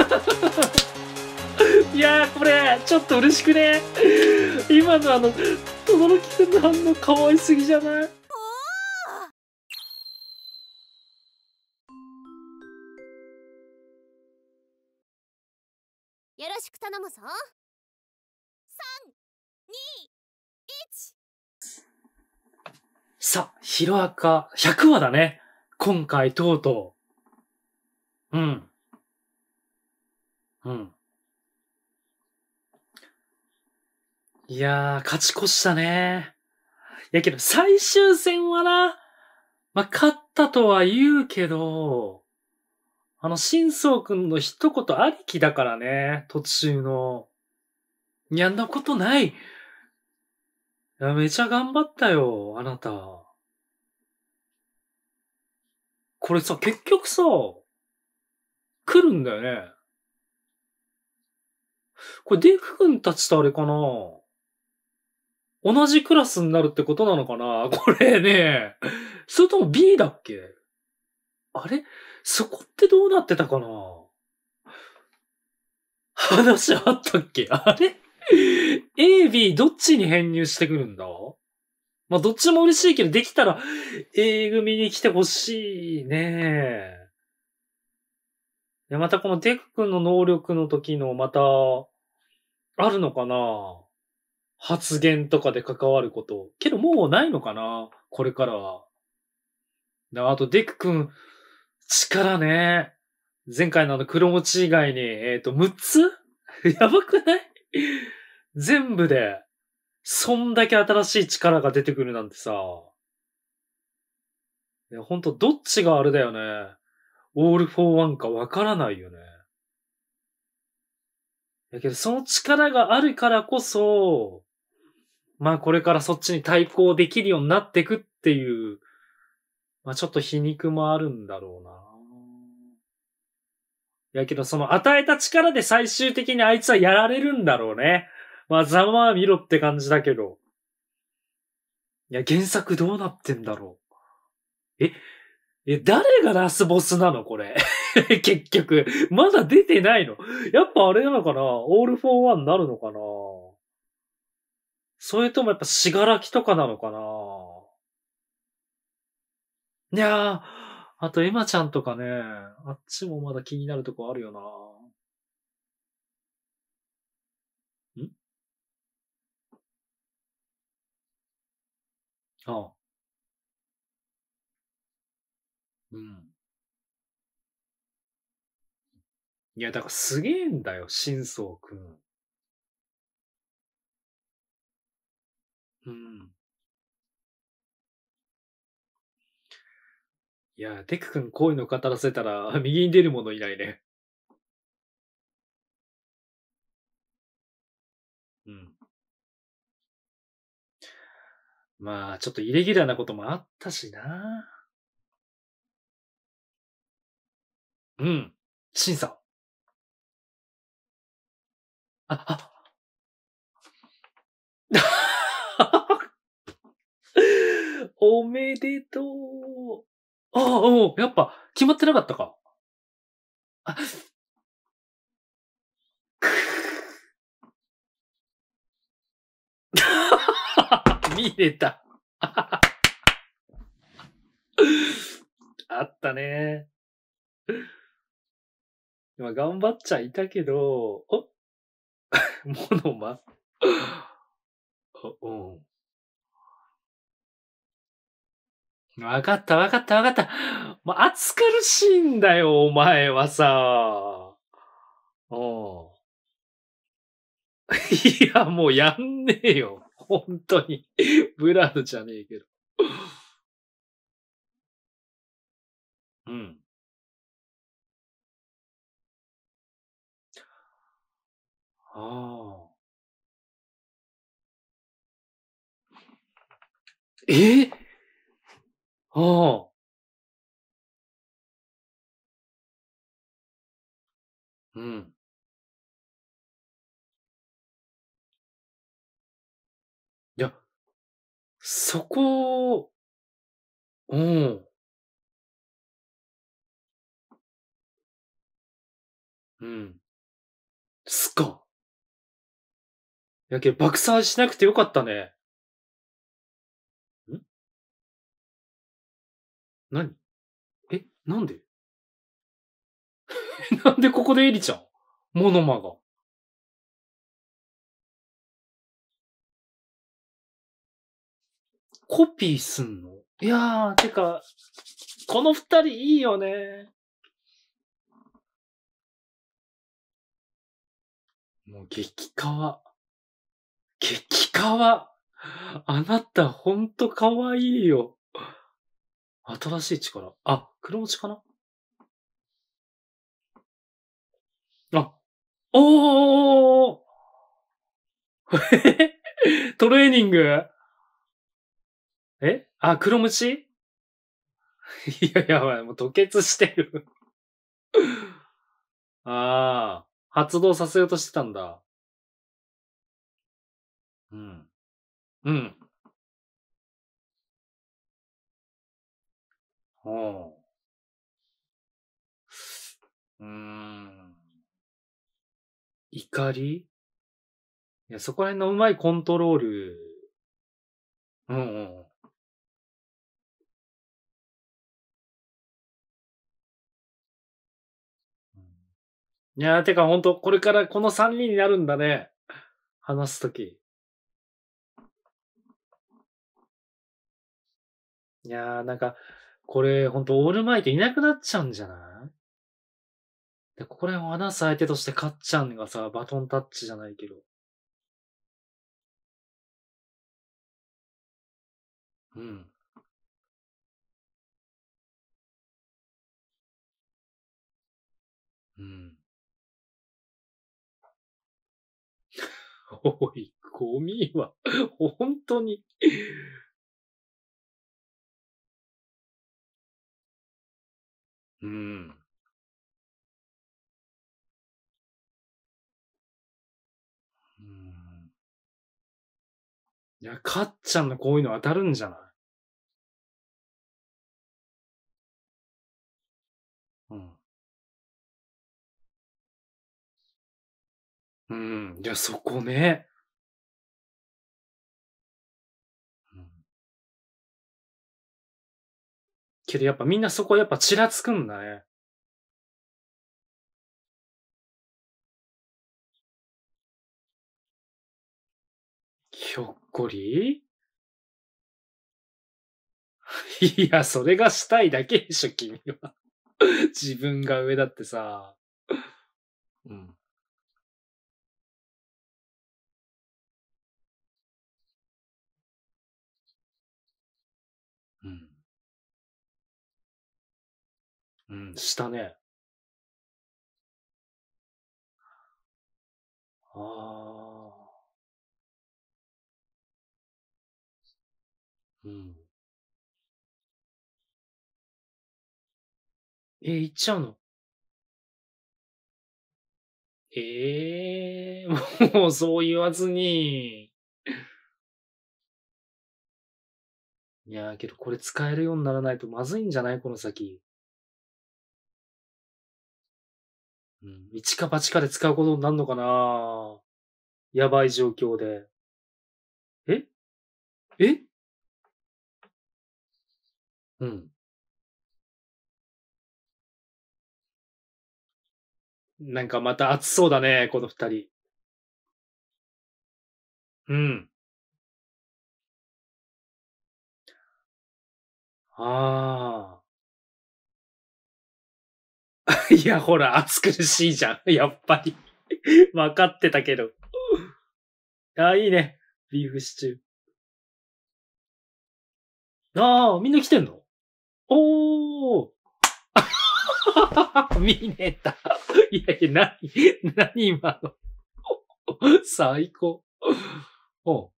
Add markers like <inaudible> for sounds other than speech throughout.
<laughs> いやこれちょっと嬉しくね今のあの轟くんの反応可愛すぎじゃないよろしく頼むぞ321さあヒロアカ100話だね今回とうとううんうん。いやー、勝ち越したね。いやけど、最終戦はな、まあ、勝ったとは言うけど、あの、真相くんの一言ありきだからね、途中の。いやんなことない。いや、めちゃ頑張ったよ、あなた。これさ、結局さ、来るんだよね。これ、デフ君たちとあれかな同じクラスになるってことなのかなこれね。それとも B だっけあれそこってどうなってたかな話あったっけあれ ?A、B どっちに編入してくるんだまあ、どっちも嬉しいけど、できたら A 組に来てほしいね。いや、またこのデク君の能力の時の、また、あるのかな発言とかで関わること。けどもうないのかなこれからは。あと、デク君、力ね。前回のあの黒持ち以外に、えっ、ー、と、6つ <laughs> やばくない全部で、そんだけ新しい力が出てくるなんてさ。いや、ほんと、どっちがあれだよね。オールフォーワンかわからないよね。だけど、その力があるからこそ、まあこれからそっちに対抗できるようになってくっていう、まあちょっと皮肉もあるんだろうな。やけど、その与えた力で最終的にあいつはやられるんだろうね。まあざまあ見ろって感じだけど。いや、原作どうなってんだろう。え、え、誰がラスボスなのこれ。<laughs> 結局。まだ出てないの。やっぱあれなのかなオールフォーワンなるのかなそれともやっぱしがらきとかなのかないやー、あとエマちゃんとかね、あっちもまだ気になるとこあるよな。んああ。うん。いや、だからすげえんだよ、新宗くん。うん。いや、テクんこういうの語らせたら、<laughs> 右に出る者いないね。うん。まあ、ちょっとイレギュラーなこともあったしな。うん。審査。あ、<laughs> おめでとう。ああ、おやっぱ、決まってなかったか。あ、<laughs> 見れた。<laughs> あったね。今頑張っちゃいたけど、おモノマうん。わかったわかったわかった。もう暑苦しいんだよ、お前はさ。うん。いや、もうやんねえよ。本当に。ブラードじゃねえけど。うん。ああ。ええああ。うん。いや、そこをうん。うん。すか。やけ爆散しなくてよかったね。ん何え、なんで <laughs> なんでここでエリちゃんモノマが。コピーすんのいやー、てか、この二人いいよね。もう激化は。激かわ。あなたほんとかわいいよ。新しい力。あ、黒落ちかなあ、おーえ <laughs> トレーニングえあ、黒虫 <laughs> いや、やばい、もう吐血してる <laughs> ああ、発動させようとしてたんだ。うん。うん。ほう。うーん。怒りいや、そこら辺のうまいコントロール。うんうん。いやー、てかほんと、これからこの三人になるんだね。話すとき。いやー、なんか、これ、ほんと、オールマイトいなくなっちゃうんじゃないで、ここら辺を話す相手として、かっちゃんがさ、バトンタッチじゃないけど。うん。うん。<laughs> おい、ゴミは、本当にうん。うん。いや、かっちゃんのこういうの当たるんじゃないうん。うん。いや、そこね。けどやっぱみんなそこやっぱちらつくんだね。ひょっこり <laughs> いや、それがしたいだけでしょ、君は <laughs> 自分が上だってさ。うん。うん、したね。ああ。うん。え、行っちゃうのええー、<laughs> もうそう言わずに。いやーけどこれ使えるようにならないとまずいんじゃないこの先。うん、一か八かで使うことになるのかなやばい状況で。ええうん。なんかまた暑そうだね、この二人。うん。ああ。<laughs> いや、ほら、暑苦しいじゃん。<laughs> やっぱり。<laughs> 分かってたけど。あ、いいね。ビーフシチュー。ああ、みんな来てんのおー見ねた。いやいや、なに、なに今の。最高。おう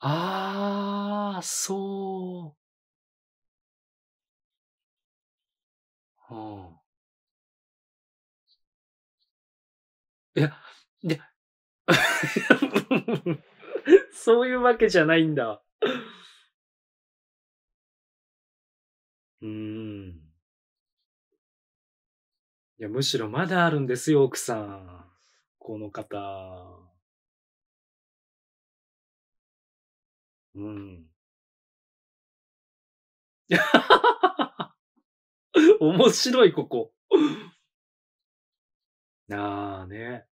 ああ、そう。うん。いや、いや、<laughs> そういうわけじゃないんだ。うーん。いや、むしろまだあるんですよ、奥さん。この方。うん。<laughs> 面白い、ここ。なあね。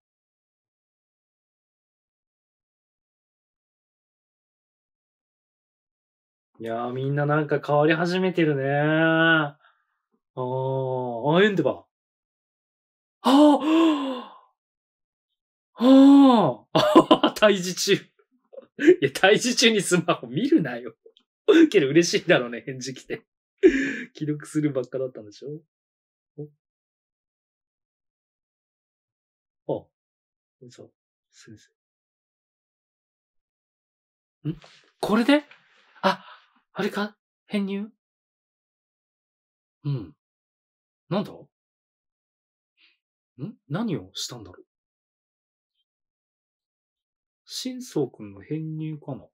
いやーみんななんか変わり始めてるねー。あー、あ、エンデバー。ああああ退治中。いや、退治中にスマホ見るなよ。けど嬉しいだろうね、返事来て。記録するばっかだったんでしょあ、じゃ先生。んこれであ、あれか編入うん。なんだん何をしたんだろう新宗くんの編入かな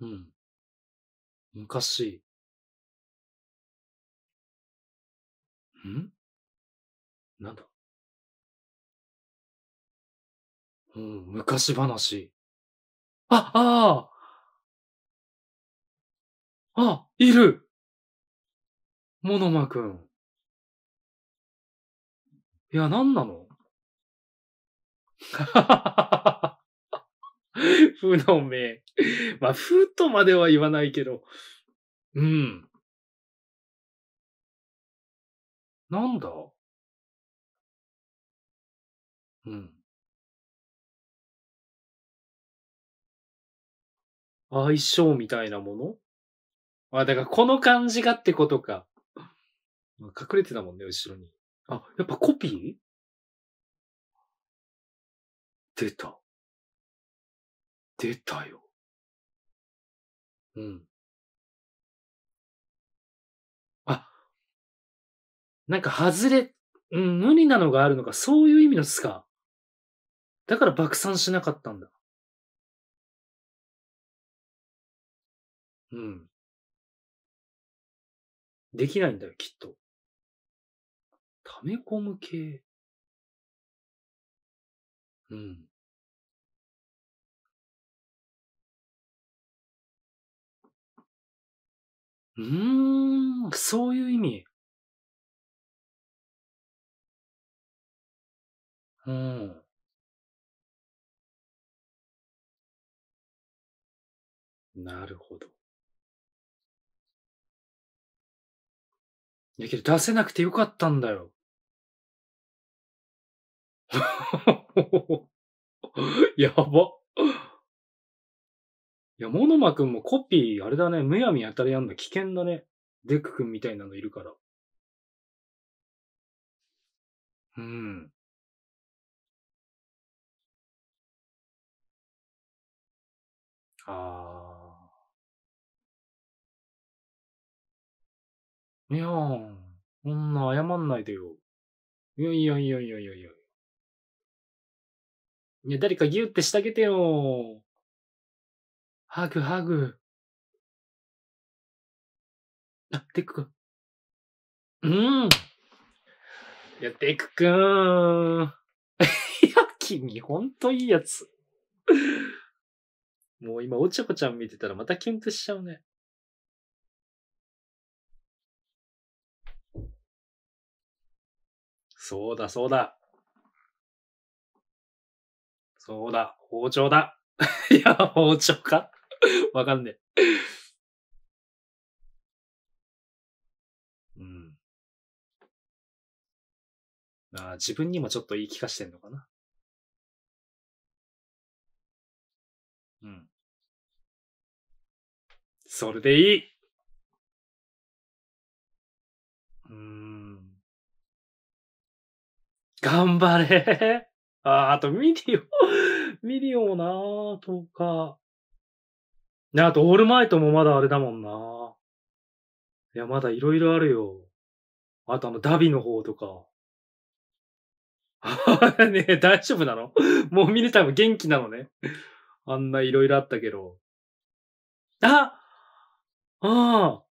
うん。昔、んなんだうん、昔話。あ、あああ、いるモノマくん。いや、なんなの <laughs> 負の名。まあ、ふとまでは言わないけど。うん。なんだうん。相性みたいなものあ、だからこの感じがってことか。隠れてたもんね、後ろに。あ、やっぱコピー出た。出たよ。うん。なんか外れ、うん、無理なのがあるのか、そういう意味のすか。だから爆散しなかったんだ。うん。できないんだよ、きっと。溜め込む系。うん。うーん、そういう意味。うん。なるほど。だけど出せなくてよかったんだよ。<laughs> やば。いや、モノマくんもコピー、あれだね、むやみやたらやんの危険だね。デクくんみたいなのいるから。うん。ああ。いやー、そんな謝んないでよ。いやいやいやいやいやいや。いや、誰かギュってしてあげてよ。ハグハグ。あ、っクくん。うん。いや、っクくん。<laughs> いや、君ほんといいやつ。もう今、おちょこちゃん見てたらまたキュンプしちゃうね。そうだ、そうだ。そうだ、包丁だ。<laughs> いや、包丁か <laughs> わかんねえ。うん。あ自分にもちょっと言い聞かしてんのかな。それでいい。うん。頑張れ。あ、あとミィオ、<laughs> ミィオもな、とか。ね、あとオールマイトもまだあれだもんな。いや、まだいろいろあるよ。あとあの、ダビの方とか。<laughs> ねえ、大丈夫なのもうミネタび元気なのね。あんないろいろあったけど。あああ、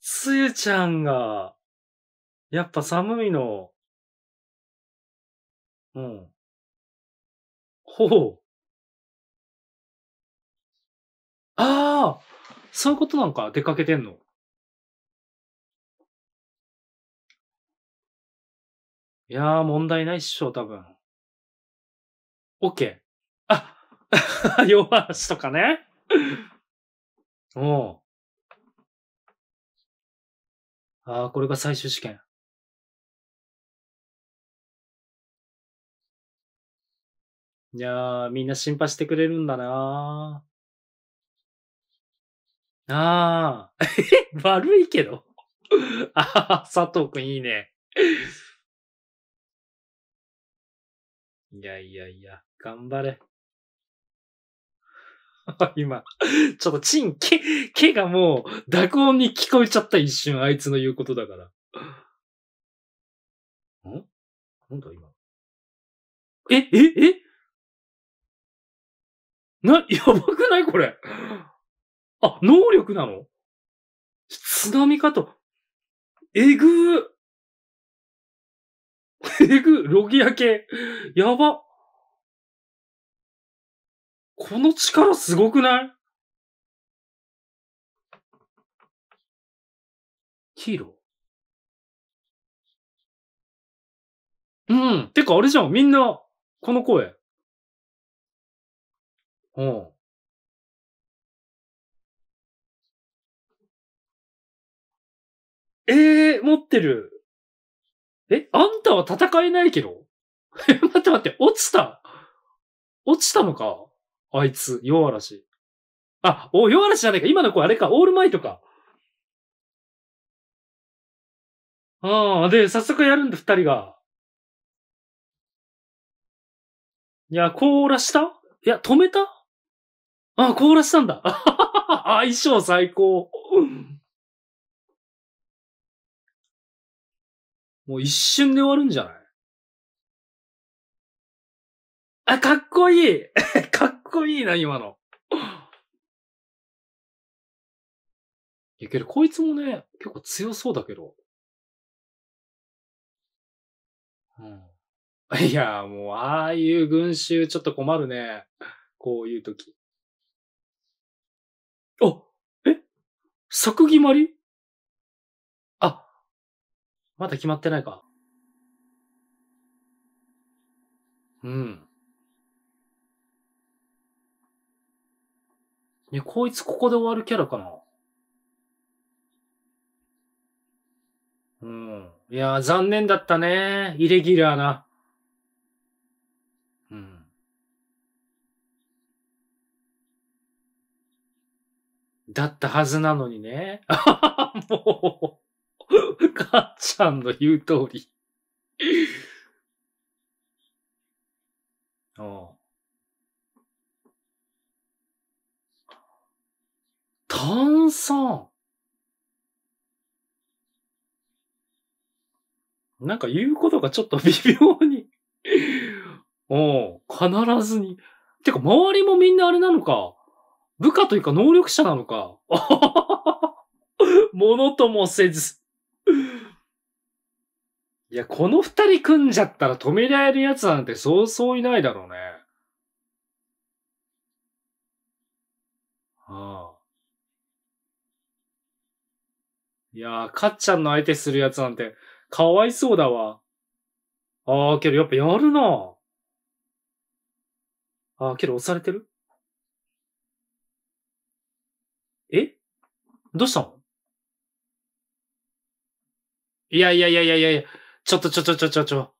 つゆちゃんが、やっぱ寒いの、うん。ほう。ああ、そういうことなんか、出かけてんの。いや、問題ないっしょ、多分。オッケー。あ、<laughs> 弱しとかね。うん。ああ、これが最終試験。いやあ、みんな心配してくれるんだなー。ああ、え <laughs> 悪いけど。ああ、佐藤くんいいね。いやいやいや、頑張れ。<laughs> 今、ちょっとチン、毛、毛がもう、濁音に聞こえちゃった一瞬、あいつの言うことだから。んなんだ今。え、え、えな、やばくないこれ。あ、能力なの津波かと。えぐー。えぐ、ロギア系。やば。この力すごくないヒーローうん。てか、あれじゃん。みんな、この声。うん。ええー、持ってる。え、あんたは戦えないけどえ、<laughs> 待って待って、落ちた落ちたのかあいつ、弱嵐。あ、お、弱嵐じゃないか。今の子あれか、オールマイトか。ああ、で、早速やるんだ、二人が。いや、凍らしたいや、止めたあ、凍らしたんだ。あ <laughs> 相性最高。もう一瞬で終わるんじゃないあ、かっこいいかっ <laughs> こいいな、今の。いける。こいつもね、結構強そうだけど。うん。いや、もう、ああいう群衆ちょっと困るね。こういう時。あえ作決まりあ、まだ決まってないか。うん。ね、こいつここで終わるキャラかな。うん。いやー、残念だったね。イレギュラーな。うん。だったはずなのにね。あ <laughs> もう、かっちゃんの言う通りああ。炭酸。なんか言うことがちょっと微妙におう必ずに。てか、周りもみんなあれなのか。部下というか能力者なのか。<laughs> ものともせず。いや、この二人組んじゃったら止められる奴なんてそうそういないだろうね。ああ。いやー、かっちゃんの相手するやつなんて、かわいそうだわ。あー、けどやっぱやるなあー、けど押されてるえどうしたのいやいやいやいやいやいや、ちょっとちょちょちょちょちょ。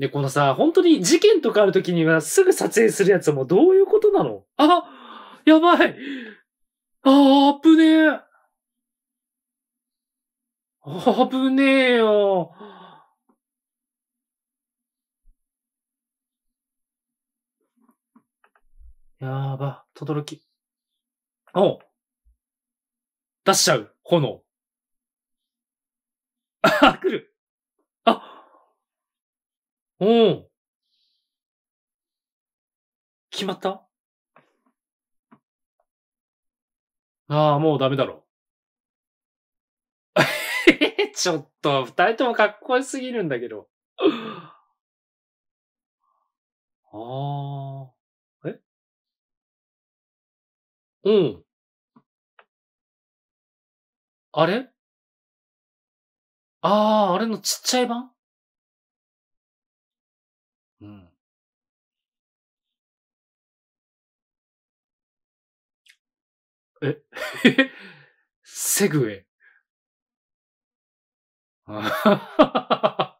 で、このさ、本当に事件とかある時にはすぐ撮影するやつはもうどういうことなのあやばいああ危ねえ危ねえよ。やば、とどろき。お出しちゃう、炎。あ、来る。あおう決まったああ、もうダメだろ。<laughs> ちょっと、二人ともかっこよすぎるんだけど。ああ。えうん。あれああ、あれのちっちゃい版うん。え <laughs> セグウェイ。<laughs>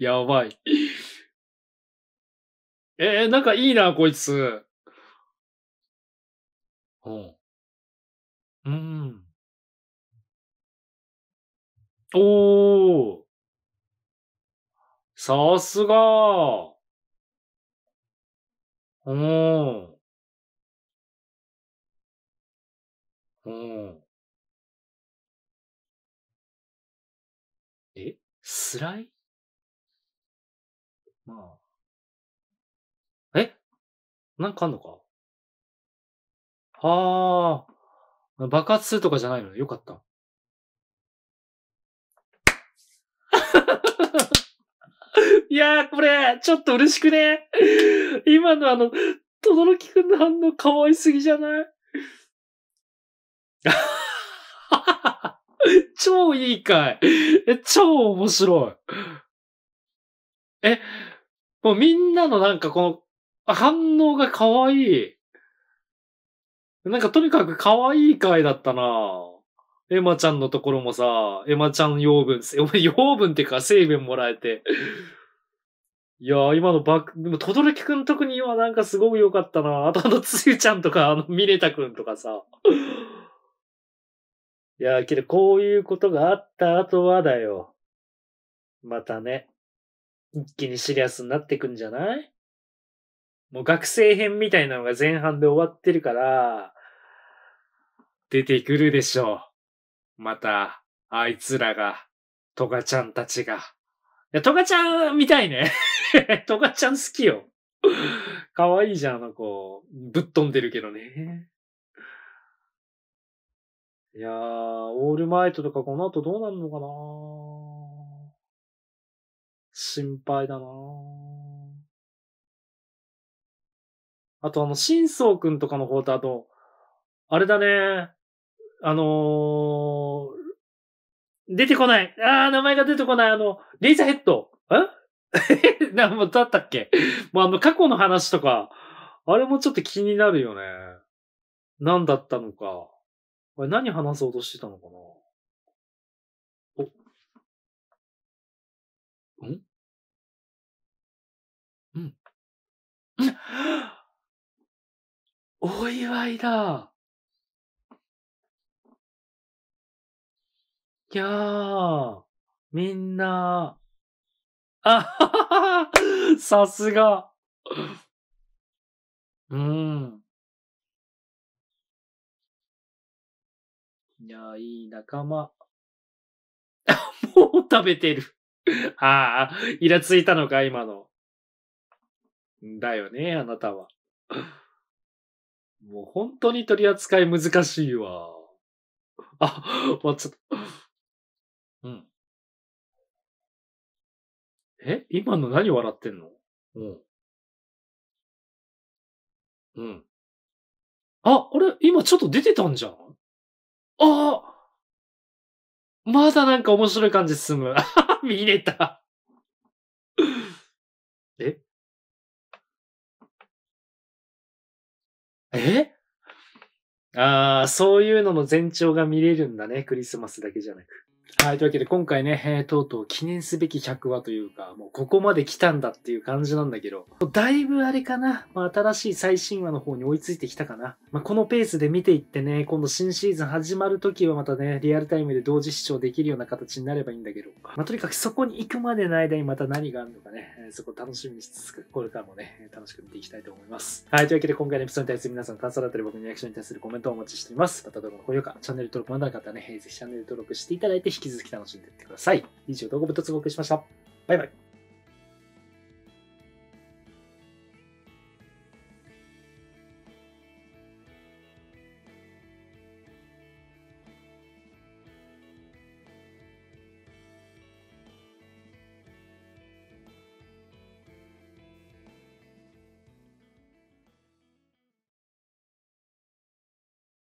やばい。えー、なんかいいな、こいつ。うん。うん。おー。さすがー。おー。おー。スライまあ。えなんかあんのかああ。爆発するとかじゃないのよかった。<laughs> いやー、これ、ちょっと嬉しくね。今のあの、とどろきくんの反応可愛すぎじゃない超いい回。え、超面白い。え、もうみんなのなんかこの反応が可愛い。なんかとにかく可愛い回だったなエマちゃんのところもさ、エマちゃん養分、<laughs> 養分っていうか成分もらえて。いやー、今のバック、でも、とどきくん特に今なんかすごく良かったな。あとあの、つゆちゃんとか、あの、ミレタくんとかさ。いや、けどこういうことがあった後はだよ。またね、一気にシリアスになってくんじゃないもう学生編みたいなのが前半で終わってるから、出てくるでしょう。また、あいつらが、トガちゃんたちが。いや、トガちゃん見たいね。<laughs> トガちゃん好きよ。可愛いじゃん、あの子。ぶっ飛んでるけどね。いやー、オールマイトとかこの後どうなるのかな心配だなあとあの、ソーくんとかの方と、あと、あれだね、あのー、出てこない。あー、名前が出てこない。あの、レイザーヘッド。え <laughs> な、もうだったっけもうあの、過去の話とか、あれもちょっと気になるよね。何だったのか。こ何話そうとしてたのかなお、んうん。お祝いだいやー、みんな、あははは、さすが。うん。いや、いい仲間。<laughs> もう食べてる <laughs> ああ、イラついたのか、今の。だよね、あなたは。もう本当に取り扱い難しいわ。あ、もうちょっと。うん。え今の何笑ってんのうん。うん。あ、あれ今ちょっと出てたんじゃん。おまだなんか面白い感じ進む。<laughs> 見れた。ええああ、そういうのの前兆が見れるんだね。クリスマスだけじゃなく。はい。というわけで、今回ね、えー、とうとう記念すべき100話というか、もうここまで来たんだっていう感じなんだけど、だいぶあれかな、まあ、新しい最新話の方に追いついてきたかな。まあ、このペースで見ていってね、今度新シーズン始まる時はまたね、リアルタイムで同時視聴できるような形になればいいんだけど、まあ、とにかくそこに行くまでの間にまた何があるのかね、えー、そこ楽しみにしつつ、これからもね、楽しく見ていきたいと思います。はい。というわけで、今回のエピソードに対する皆さんの感想だったり、僕のリアクションに対するコメントをお待ちしています。また動画の高評価、チャンネル登録まだの方らね、ぜひチャンネル登録していただいて、引き続き楽しんでいってください。以上、動画部とつぼおしました。バイバイ。